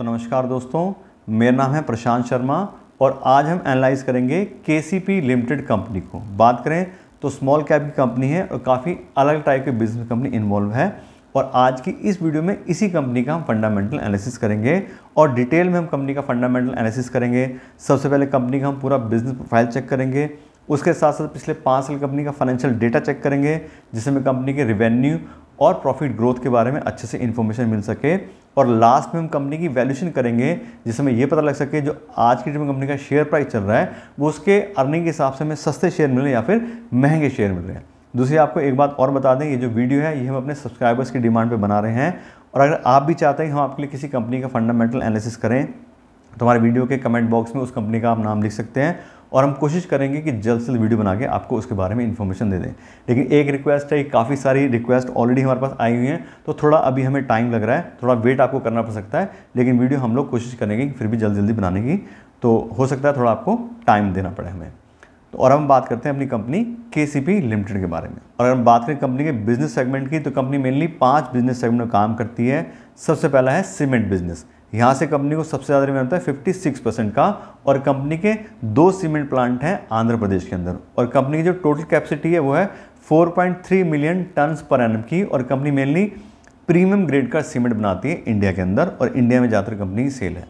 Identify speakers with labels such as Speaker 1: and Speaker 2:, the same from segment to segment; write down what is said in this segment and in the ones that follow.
Speaker 1: तो नमस्कार दोस्तों मेरा नाम है प्रशांत शर्मा और आज हम एनालाइज करेंगे के लिमिटेड कंपनी को बात करें तो स्मॉल कैप की कंपनी है और काफ़ी अलग टाइप की बिजनेस कंपनी इन्वॉल्व है और आज की इस वीडियो में इसी कंपनी का हम फंडामेंटल एनालिसिस करेंगे और डिटेल में हम कंपनी का फंडामेंटल एनालिसिस करेंगे सबसे पहले कंपनी का हम पूरा बिजनेस प्रोफाइल चेक करेंगे उसके साथ साथ पिछले पाँच साल कंपनी का फाइनेंशियल डेटा चेक करेंगे जिसमें कंपनी के रिवेन्यू और प्रॉफिट ग्रोथ के बारे में अच्छे से इन्फॉर्मेशन मिल सके और लास्ट में हम कंपनी की वैल्यूशन करेंगे जिससे हमें यह पता लग सके जो आज की डेट में कंपनी का शेयर प्राइस चल रहा है वो उसके अर्निंग के हिसाब से हमें सस्ते शेयर मिल रहे हैं या फिर महंगे शेयर मिल रहे हैं दूसरी आपको एक बात और बता दें ये जो वीडियो है ये हम अपने सब्सक्राइबर्स की डिमांड पर बना रहे हैं और अगर आप भी चाहते हैं हम आपके लिए किसी कंपनी का फंडामेंटल एनालिसिस करें तो हमारे वीडियो के कमेंट बॉक्स में उस कंपनी का आप नाम लिख सकते हैं और हम कोशिश करेंगे कि जल्द से जल्द वीडियो बना के आपको उसके बारे में इन्फॉर्मेशन दे दें लेकिन एक रिक्वेस्ट है काफ़ी सारी रिक्वेस्ट ऑलरेडी हमारे पास आई हुई हैं तो थोड़ा अभी हमें टाइम लग रहा है थोड़ा वेट आपको करना पड़ सकता है लेकिन वीडियो हम लोग कोशिश करेंगे फिर भी जल्दी जल्दी बनाने की तो हो सकता है थोड़ा आपको टाइम देना पड़े हमें तो और हम बात करते हैं अपनी कंपनी के लिमिटेड के बारे में और अगर हम बात करें कंपनी के बिजनेस सेगमेंट की तो कंपनी मेनली पांच बिजनेस सेगमेंट में काम करती है सबसे पहला है सीमेंट बिजनेस यहाँ से कंपनी को सबसे ज़्यादा रेवेन्यू आता है 56 परसेंट का और कंपनी के दो सीमेंट प्लांट हैं आंध्र प्रदेश के अंदर और कंपनी की जो टोटल कैपेसिटी है वो है 4.3 मिलियन टन्स पर एनम की और कंपनी मेनली प्रीमियम ग्रेड का सीमेंट बनाती है इंडिया के अंदर और इंडिया में ज़्यादातर कंपनी की सेल है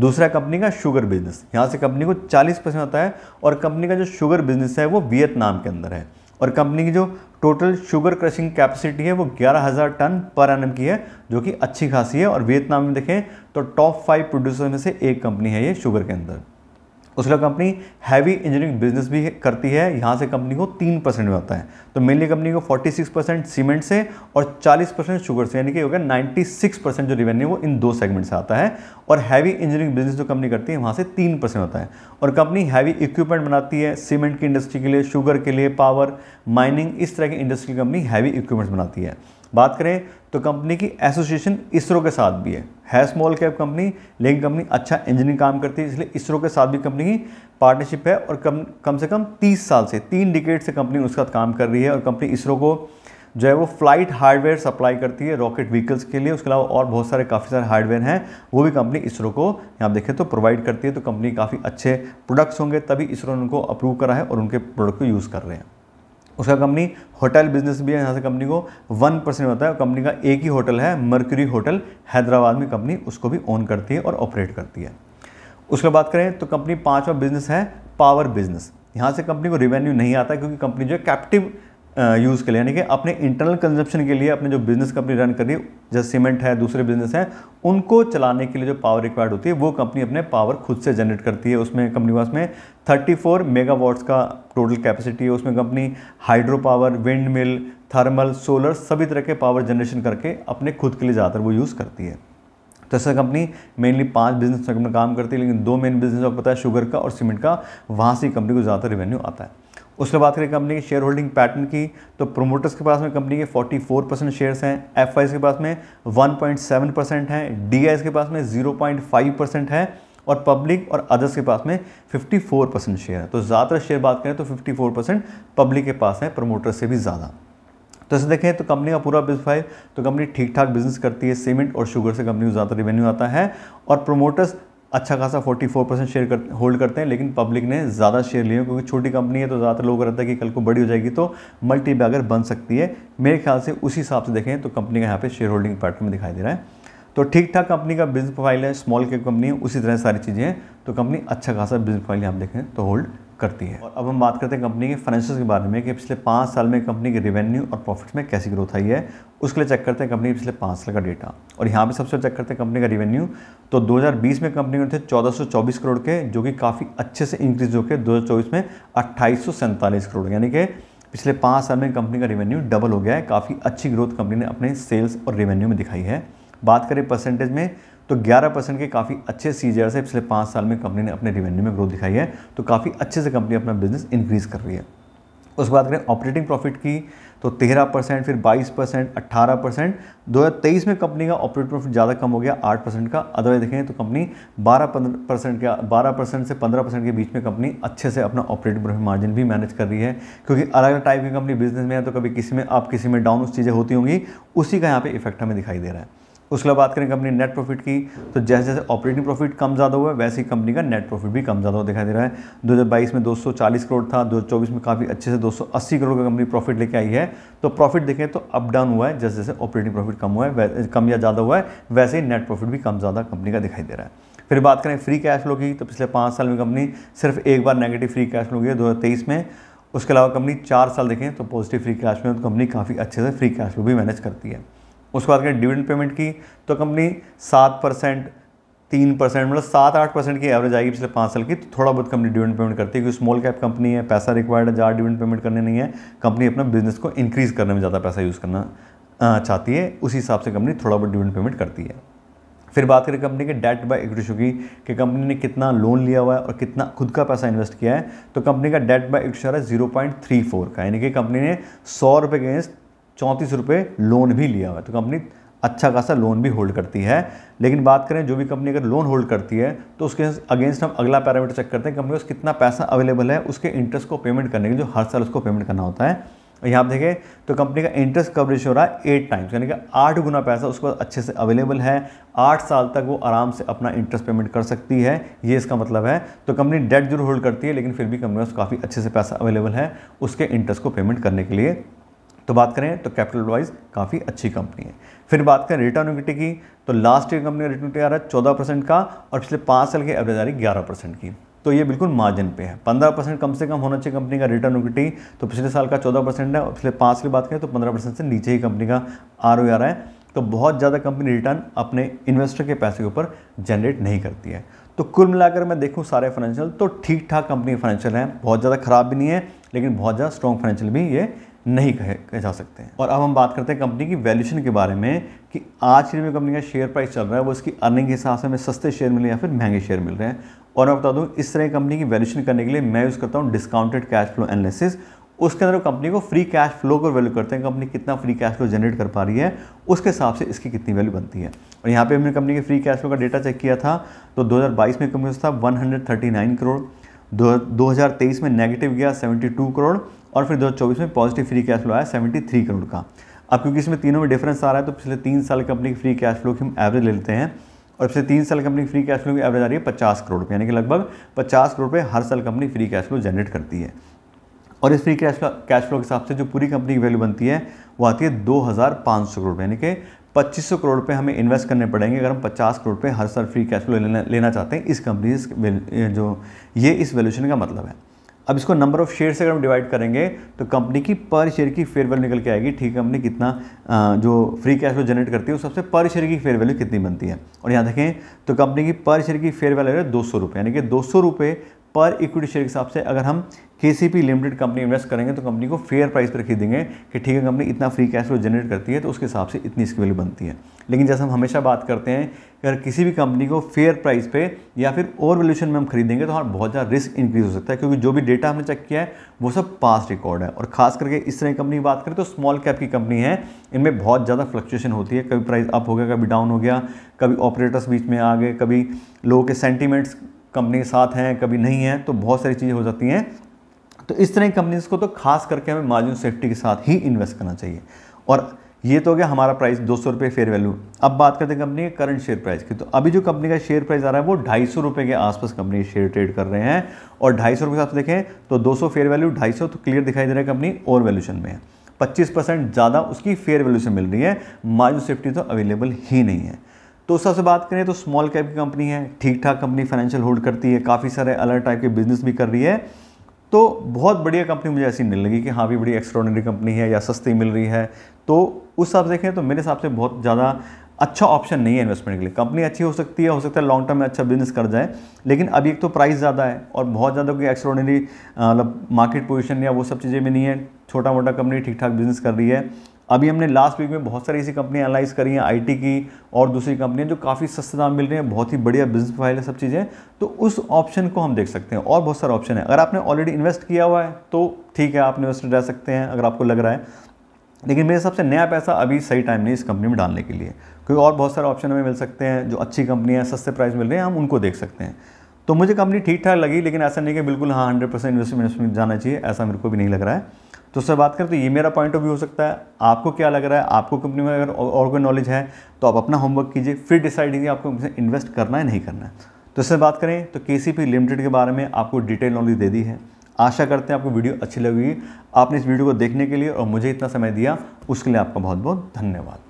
Speaker 1: दूसरा कंपनी का शुगर बिजनेस यहाँ से कंपनी को 40 परसेंट आता है और कंपनी का जो शुगर बिजनेस है वो वियतनाम के अंदर है और कंपनी की जो टोटल शुगर क्रशिंग कैपेसिटी है वो 11,000 टन पर एनम की है जो कि अच्छी खासी है और वियतनाम में देखें तो टॉप फाइव प्रोड्यूसर में से एक कंपनी है ये शुगर के अंदर उसका कंपनी हैवी इंजीनियरिंग बिजनेस भी करती है यहाँ से कंपनी को तीन परसेंट में आता है तो मेनली कंपनी को फोर्टी सिक्स परसेंट सीमेंट से और चालीस परसेंट शुगर से यानी कि हो गया नाइन्टी सिक्स परसेंट जो रेवेन्यू वो इन दो सेगमेंट से आता है और हैवी इंजीनियरिंग बिजनेस जो कंपनी करती है वहाँ से तीन परसेंट होता है और कंपनी हैवी इक्विपमेंट बनाती है सीमेंट की इंडस्ट्री के लिए शुगर के लिए पावर माइनिंग इस तरह की इंडस्ट्री की कंपनी हैवी इक्विपमेंट्स बनाती है बात करें तो कंपनी की एसोसिएशन इसरो के साथ भी है है स्मॉल कैप कंपनी लेकिन कंपनी अच्छा इंजीनियरिंग काम करती है इसलिए इसरो के साथ भी कंपनी की पार्टनरशिप है और कम कम से कम तीस साल से तीन डिकेट से कंपनी उसके साथ काम कर रही है और कंपनी इसरो को जो है वो फ्लाइट हार्डवेयर सप्लाई करती है रॉकेट व्हीकल्स के लिए उसके अलावा और बहुत सारे काफ़ी सारे हार्डवेयर हैं वो भी कंपनी इसरो को यहाँ देखें तो प्रोवाइड करती है तो कंपनी काफ़ी अच्छे प्रोडक्ट्स होंगे तभी इसरो ने उनको अप्रूव करा है और उनके प्रोडक्ट को यूज़ कर रहे हैं उसका कंपनी होटल बिजनेस भी है यहाँ से कंपनी को वन परसेंट होता है कंपनी का एक ही होटल है मर्क्यूरी होटल हैदराबाद में कंपनी उसको भी ओन करती है और ऑपरेट करती है उसके बात करें तो कंपनी पाँचवा बिजनेस है पावर बिजनेस यहाँ से कंपनी को रिवेन्यू नहीं आता क्योंकि कंपनी जो है कैप्टिव यूज़ के लिए यानी कि अपने इंटरनल कंजप्शन के लिए अपने जो बिजनेस कंपनी रन कर रही है जैसे सीमेंट है दूसरे बिजनेस हैं उनको चलाने के लिए जो पावर रिक्वायर्ड होती है वो कंपनी अपने पावर खुद से जनरेट करती है उसमें कंपनी पास में 34 मेगावाट्स का टोटल कैपेसिटी है उसमें company hydro power windmill thermal solar सभी तरह के पावर जनरेशन करके अपने खुद के लिए ज़्यादातर वो यूज़ करती है तो ऐसा कंपनी मेनली पांच बिजनेस में काम करती है लेकिन दो मेन बिजनेस आपको पता है शुगर का और सीमेंट का वहाँ से कंपनी को ज़्यादा रेवेन्यू आता है उसके बात करें कंपनी के शेयर होल्डिंग पैटर्न की तो प्रोमोटर्स के पास में कंपनी के 44 परसेंट शेयर्स हैं एफ के पास में 1.7 परसेंट हैं डी के पास में 0.5 परसेंट है और पब्लिक और अदर्स के पास में 54 परसेंट शेयर है तो ज़्यादातर शेयर बात करें तो 54 परसेंट पब्लिक के पास है प्रोमोटर से भी ज़्यादा तो इसे देखें तो कंपनी का पूरा बिजनेस फाइल तो कंपनी ठीक ठाक बिजनेस करती है सीमेंट और शुगर से कंपनी को ज़्यादा रिवेन्यू आता है और प्रोमोटर्स अच्छा खासा 44 परसेंट शेयर कर होल्ड करते हैं लेकिन पब्लिक ने ज़्यादा शेयर लिए क्योंकि छोटी कंपनी है तो ज़्यादातर लोग रहता है कि कल को बड़ी हो जाएगी तो मल्टी बैगर बन सकती है मेरे ख्याल से उसी हिसाब से देखें तो कंपनी का यहाँ पे शेयर होल्डिंग पैटर्न में दिखाई दे रहा है तो ठीक ठाक कंपनी का बिजनेस प्रोफाइल है स्मॉल कैप कंपनी है उसी तरह सारी चीज़ें हैं तो कंपनी अच्छा खासा बिजनेस प्रोफाइल यहाँ देखें तो होल्ड करती है और अब हम बात करते हैं कंपनी के फाइनेंशियल के बारे में कि पिछले पाँच साल में कंपनी के रेवेन्यू और प्रॉफिट्स में कैसी ग्रोथ आई है उसके लिए चेक करते हैं कंपनी के पिछले पाँच साल का डेटा और यहाँ पे सबसे चेक करते हैं कंपनी का रेवेन्यू तो 2020 में कंपनी में थे चौदह करोड़ के जो कि काफ़ी अच्छे से इंक्रीज होकर दो में अट्ठाईस करोड़ यानी कि पिछले पाँच साल में कंपनी का रेवेन्यू डबल हो गया है काफ़ी अच्छी ग्रोथ कंपनी ने अपने सेल्स और रेवेन्यू में दिखाई है बात करें परसेंटेज में तो 11 परसेंट के काफ़ी अच्छे सीजर से पिछले पाँच साल में कंपनी ने अपने रेवेन्यू में ग्रोथ दिखाई है तो काफ़ी अच्छे से कंपनी अपना बिजनेस इंक्रीज़ कर रही है उसके बाद करें ऑपरेटिंग प्रॉफिट की तो 13 परसेंट फिर 22 परसेंट अट्ठारह परसेंट दो में कंपनी का ऑपरेटिंग प्रॉफिट ज़्यादा कम हो गया 8 परसेंट का अदरवाइज देखें तो कंपनी 12 परसेंट का 12 परसेंट से 15 परसेंट के बीच में कंपनी अच्छे से अपना ऑपरेटिंग प्रॉफिट मार्जिन भी मैनेज कर रही है क्योंकि अलग अलग टाइप की कंपनी बिजनेस में है तो कभी किसी में आप किसी में डाउन उस चीज़ें होती होंगी उसी का यहाँ पर इफेक्ट हमें दिखाई दे रहा है उसके बाद बात करें कंपनी नेट प्रॉफिट की तो जैसे जैसे ऑपरेटिंग प्रॉफिट कम ज़्यादा तो तो हुआ है वैसे ही कंपनी का नेट प्रॉफिट भी कम ज़्यादा हुआ दिखाई दे रहा है 2022 में 240 करोड़ था 2024 में काफ़ी अच्छे से 280 करोड़ का कंपनी प्रॉफिट लेके आई है तो प्रॉफिट देखें तो अप डाउन हुआ है जैसे जैसे ऑपरेटिंग प्रॉफिट कम हुआ है कम या ज़्यादा हुआ है वैसे ही नेट प्रॉफिट भी कम ज़्यादा कंपनी का दिखाई दे रहा है फिर बात करें फ्री कैश फ्लो की तो पिछले पाँच साल में कंपनी सिर्फ एक बार नेगेटिव फ्री कैश फ्लो की है दो में उसके अलावा कंपनी चार साल देखें तो पॉजिटिव फ्री कैश में तो कंपनी काफ़ी अच्छे से फ्री कैश फ्लो भी मैनेज करती है उसके बाद करें डिविडेंड पेमेंट की तो कंपनी सात परसेंट तीन परसेंट मतलब सात आठ परसेंट की एवरेज आएगी पिछले पाँच साल की तो थोड़ा बहुत कंपनी डिविडेंड पेमेंट करती है क्योंकि स्मॉल कैप कंपनी है पैसा रिक्वायर्ड है ज़्यादा डिविडेंड पेमेंट करने नहीं है कंपनी अपना बिजनेस को इंक्रीज़ करने में ज़्यादा पैसा यूज़ करना चाहती है उसी हिसाब से कंपनी थोड़ा बहुत डिविडेंड पेमेंट करती है फिर बात करें कंपनी के डेट बाय इक्विटी रेशो की कि कंपनी ने कितना लोन लिया हुआ है और कितना खुद का पैसा इन्वेस्ट किया है तो कंपनी का डेट बाय इक्विटी है जीरो पॉइंट थ्री फोर का यानी कि कंपनी ने सौ रुपये अगेंस्ट चौंतीस रुपये लोन भी लिया हुआ है तो कंपनी अच्छा खासा लोन भी होल्ड करती है लेकिन बात करें जो भी कंपनी अगर लोन होल्ड करती है तो उसके अगेंस्ट हम अगला पैरामीटर चेक करते हैं कंपनी उस कितना पैसा अवेलेबल है उसके इंटरेस्ट को पेमेंट करने के लिए जो हर साल उसको पेमेंट करना होता है यहाँ आप देखें तो कंपनी का इंटरेस्ट कवरेज हो रहा है एट टाइम्स यानी कि आठ गुना पैसा उसके अच्छे से अवेलेबल है आठ साल तक वो आराम से अपना इंटरेस्ट पेमेंट कर सकती है ये इसका मतलब है तो कंपनी डेट जरूर होल्ड करती है लेकिन फिर भी कंपनी के काफ़ी अच्छे से पैसा अवेलेबल है उसके इंटरेस्ट को पेमेंट करने के लिए तो बात करें तो कैपिटल वाइज काफ़ी अच्छी कंपनी है फिर बात करें रिटर्न इक्विटी की तो लास्ट ईयर कंपनी का रिटर्न आ रहा है चौदह परसेंट का और पिछले पाँच साल की एवरेज आ रही ग्यारह परसेंट की तो ये बिल्कुल मार्जिन पे है पंद्रह परसेंट कम से कम होना चाहिए कंपनी का रिटर्न इक्विटी तो पिछले साल का चौदह परसेंट है और पिछले पाँच की बात करें तो पंद्रह परसेंट से नीचे ही कंपनी का आर आ रहा है तो बहुत ज़्यादा कंपनी रिटर्न अपने इन्वेस्टर के पैसे के ऊपर जनरेट नहीं करती है तो कुल मिलाकर मैं देखूँ सारे फाइनेंशियल तो ठीक ठाक कंपनी फाइनेंशियल हैं बहुत ज़्यादा ख़राब भी नहीं है लेकिन बहुत ज़्यादा स्ट्रॉन्ग फाइनेंशियल भी ये नहीं कहे कहे जा सकते हैं और अब हम बात करते हैं कंपनी की वैल्यूशन के बारे में कि आज के में कंपनी का शेयर प्राइस चल रहा है वो इसकी अर्निंग के हिसाब से हमें सस्ते शेयर मिले या फिर महंगे शेयर मिल रहे हैं और मैं बता दूँ इस तरह की कंपनी की वैल्यूशन करने के लिए मैं यूज़ करता हूँ डिस्काउंटेड कैश फ्लो एनालिसिस उसके अंदर कंपनी को फ्री कैश फ्लो को वैल्यू करते हैं कंपनी कितना फ्री कैश फ्लो जनरेट कर पा रही है उसके हिसाब से इसकी कितनी वैल्यू बनती है और यहाँ पे हमने कंपनी के फ्री कैश फ्लो का डेटा चेक किया था तो 2022 में कंपनी था 139 करोड़ 2023 में नेगेटिव गया 72 करोड़ और फिर 2024 में पॉजिटिव फ्री कैश फ्लो आया 73 करोड़ का अब क्योंकि इसमें तीनों में डिफरेंस आ रहा है तो पिछले तीन साल कंपनी की फ्री कैश फ्लो की हम एवरेज ले लेते हैं और पिछले तीन साल कंपनी की फ्री कैश फ्लो की एवरेज आ रही है पचास करोड़ रुपये यानी कि लगभग पचास करोड़ रुपये हर साल company free cash flow generate करती है और इस फ्री कैश कैश फ्लो के हिसाब से जो पूरी कंपनी की वैल्यू बनती है वो आती है दो हज़ार पाँच सौ करोड़ यानी कि पच्चीस सौ करोड़ रुपये हमें इन्वेस्ट करने पड़ेंगे अगर हम पचास करोड़ रुपये हर साल फ्री कैश फ्लो लेना लेना चाहते हैं इस कंपनी जो ये इस वैल्यूशन का मतलब है अब इसको नंबर ऑफ शेयर से अगर हम डिवाइड करेंगे तो कंपनी की पर शेयर की फेयर वैल्यू निकल के आएगी ठीक कंपनी कितना जो फ्री कैश फ्लो जनरेट करती है सबसे पर शेयर की फेयर वैल्यू कितनी बनती है और यहाँ देखें तो कंपनी की पर शेयर की फेयर वैल्यू है दो सौ यानी कि दो सौ पर इक्विटी शेयर के हिसाब से अगर हम के लिमिटेड कंपनी इन्वेस्ट करेंगे तो कंपनी को फेयर प्राइस पर खरीदेंगे कि ठीक है कंपनी इतना फ्री कैश फ्लो जनरेट करती है तो उसके हिसाब से इतनी इसकी वैल्यू बनती है लेकिन जैसे हम हमेशा बात करते हैं अगर किसी भी कंपनी को फेयर प्राइस पे या फिर ओवर वैल्यूशन में हम खरीदेंगे तो हमारा बहुत ज़्यादा रिस्क इंक्रीज हो सकता है क्योंकि जो भी डेटा हमने चेक किया है वो सब पास रिकॉर्ड है और खास करके इस तरह की कंपनी की बात करें तो स्मॉल कैप की कंपनी है इनमें बहुत ज़्यादा फ्लक्चुएशन होती है कभी प्राइस अप हो गया कभी डाउन हो गया कभी ऑपरेटर्स बीच में आ गए कभी लोगों के सेंटीमेंट्स कंपनी साथ हैं कभी नहीं है तो बहुत सारी चीज़ें हो जाती हैं तो इस तरह की कंपनीज को तो खास करके हमें मार्जिन सेफ्टी के साथ ही इन्वेस्ट करना चाहिए और ये तो हो गया हमारा प्राइस दो सौ रुपये फेयर वैल्यू अब बात करते हैं कंपनी के करंट शेयर प्राइस की तो अभी जो कंपनी का शेयर प्राइस आ रहा है वो ढाई सौ रुपये के आसपास कंपनी शेयर ट्रेड कर रहे हैं और ढाई सौ रुपये के साथ देखें तो दो सौ फेयर वैल्यू ढाई सौ तो क्लियर दिखाई दे रहा है कंपनी और वैल्यूशन में है पच्चीस परसेंट ज़्यादा उसकी फेयर वैल्यूशन मिल रही है मार्जिन सेफ्टी तो अवेलेबल ही नहीं है तो उस से बात करें तो स्मॉल कैप की कंपनी है ठीक ठाक कंपनी फाइनेंशियल होल्ड करती है काफ़ी सारे अलग टाइप के बिजनेस भी कर रही है तो बहुत बढ़िया कंपनी मुझे ऐसी मिल लगी कि हाँ भी बड़ी एक्स्ट्रॉडनरी कंपनी है या सस्ती मिल रही है तो उस हिसाब से देखें तो मेरे हिसाब से बहुत ज़्यादा अच्छा ऑप्शन नहीं है इन्वेस्टमेंट के लिए कंपनी अच्छी हो सकती है हो सकता है लॉन्ग टर्म में अच्छा बिजनेस कर जाए लेकिन अभी एक तो प्राइस ज़्यादा है और बहुत ज़्यादा कोई एक्स्ट्रॉडनरी मतलब मार्केट पोजिशन या वो सब चीज़ें भी नहीं है छोटा मोटा कंपनी ठीक ठाक बिजनेस कर रही है अभी हमने लास्ट वीक में बहुत सारी ऐसी कंपनी एनालाइज करी हैं आईटी की और दूसरी कंपनियां जो काफ़ी सस्ते दाम मिल रहे हैं बहुत ही बढ़िया बिजनेस प्रोफाइल है सब चीज़ें तो उस ऑप्शन को हम देख सकते हैं और बहुत सारे ऑप्शन है अगर आपने ऑलरेडी इन्वेस्ट किया हुआ है तो ठीक है आप इन्वेस्ट रह सकते हैं अगर आपको लग रहा है लेकिन मेरे हिसाब से नया पैसा अभी सही टाइम नहीं इस कंपनी में डालने के लिए क्योंकि और बहुत सारे ऑप्शन हमें मिल सकते हैं जो अच्छी कंपनियाँ सस्ते प्राइस मिल रहे हैं हम उनको देख सकते हैं तो मुझे कंपनी ठीक ठाक लगी लेकिन ऐसा नहीं कि बिल्कुल हाँ हंड्रेड परसेंट इन्वेस्टमेंट में जाना चाहिए ऐसा मेरे को भी नहीं लग रहा है तो उससे बात करें तो ये मेरा पॉइंट ऑफ व्यू हो सकता है आपको क्या लग रहा है आपको कंपनी में अगर और कोई नॉलेज है तो आप अपना होमवर्क कीजिए फिर डिसाइड कीजिए आपको इन्वेस्ट करना है नहीं करना है तो इससे बात करें तो के लिमिटेड के बारे में आपको डिटेल नॉलेज दे दी है आशा करते हैं आपको वीडियो अच्छी लगेगी आपने इस वीडियो को देखने के लिए और मुझे इतना समय दिया उसके लिए आपका बहुत बहुत धन्यवाद